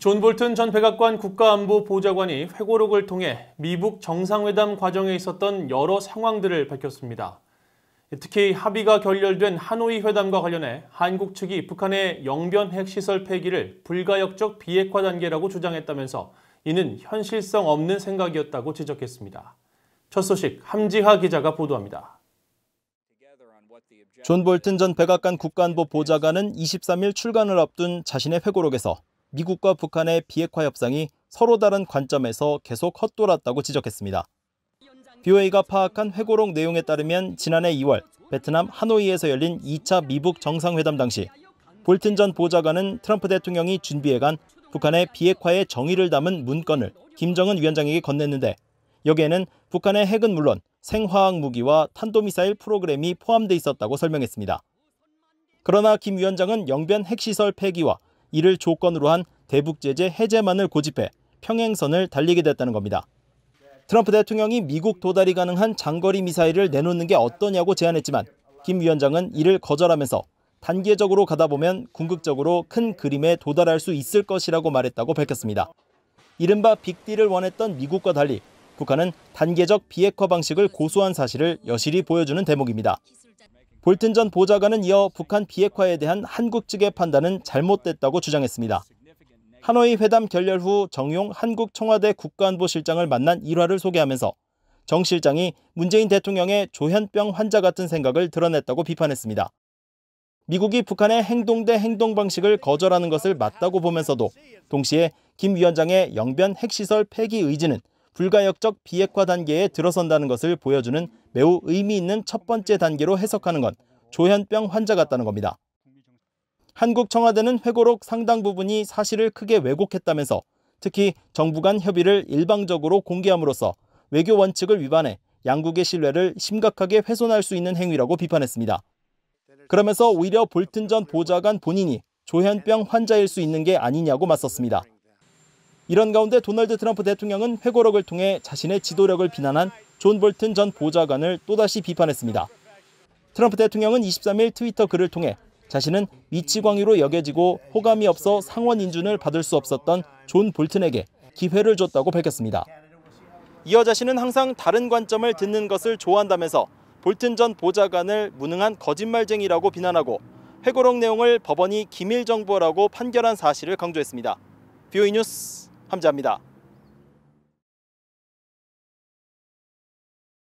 존 볼튼 전 백악관 국가안보 보좌관이 회고록을 통해 미북 정상회담 과정에 있었던 여러 상황들을 밝혔습니다. 특히 합의가 결렬된 하노이 회담과 관련해 한국 측이 북한의 영변 핵시설 폐기를 불가역적 비핵화 단계라고 주장했다면서 이는 현실성 없는 생각이었다고 지적했습니다. 첫 소식 함지하 기자가 보도합니다. 존 볼튼 전 백악관 국가안보 보좌관은 23일 출간을 앞둔 자신의 회고록에서 미국과 북한의 비핵화 협상이 서로 다른 관점에서 계속 헛돌았다고 지적했습니다. BOA가 파악한 회고록 내용에 따르면 지난해 2월 베트남 하노이에서 열린 2차 미북 정상회담 당시 볼튼 전 보좌관은 트럼프 대통령이 준비해간 북한의 비핵화의 정의를 담은 문건을 김정은 위원장에게 건넸는데 여기에는 북한의 핵은 물론 생화학 무기와 탄도미사일 프로그램이 포함돼 있었다고 설명했습니다. 그러나 김 위원장은 영변 핵시설 폐기와 이를 조건으로 한 대북 제재 해제만을 고집해 평행선을 달리게 됐다는 겁니다. 트럼프 대통령이 미국 도달이 가능한 장거리 미사일을 내놓는 게 어떠냐고 제안했지만 김 위원장은 이를 거절하면서 단계적으로 가다 보면 궁극적으로 큰 그림에 도달할 수 있을 것이라고 말했다고 밝혔습니다. 이른바 빅딜을 원했던 미국과 달리 북한은 단계적 비핵화 방식을 고수한 사실을 여실히 보여주는 대목입니다. 볼튼 전 보좌관은 이어 북한 비핵화에 대한 한국 측의 판단은 잘못됐다고 주장했습니다. 하노이 회담 결렬 후 정용 한국 청와대 국가안보실장을 만난 일화를 소개하면서 정 실장이 문재인 대통령의 조현병 환자 같은 생각을 드러냈다고 비판했습니다. 미국이 북한의 행동 대 행동 방식을 거절하는 것을 맞다고 보면서도 동시에 김 위원장의 영변 핵시설 폐기 의지는 불가역적 비핵화 단계에 들어선다는 것을 보여주는 매우 의미 있는 첫 번째 단계로 해석하는 건 조현병 환자 같다는 겁니다. 한국 청와대는 회고록 상당 부분이 사실을 크게 왜곡했다면서 특히 정부 간 협의를 일방적으로 공개함으로써 외교 원칙을 위반해 양국의 신뢰를 심각하게 훼손할 수 있는 행위라고 비판했습니다. 그러면서 오히려 볼튼 전 보좌관 본인이 조현병 환자일 수 있는 게 아니냐고 맞섰습니다. 이런 가운데 도널드 트럼프 대통령은 회고록을 통해 자신의 지도력을 비난한 존 볼튼 전 보좌관을 또다시 비판했습니다. 트럼프 대통령은 23일 트위터 글을 통해 자신은 미치광이로 여겨지고 호감이 없어 상원 인준을 받을 수 없었던 존 볼튼에게 기회를 줬다고 밝혔습니다. 이어 자신은 항상 다른 관점을 듣는 것을 좋아한다면서 볼튼 전 보좌관을 무능한 거짓말쟁이라고 비난하고 회고록 내용을 법원이 기밀 정보라고 판결한 사실을 강조했습니다. 뷰이 뉴스 함자합니다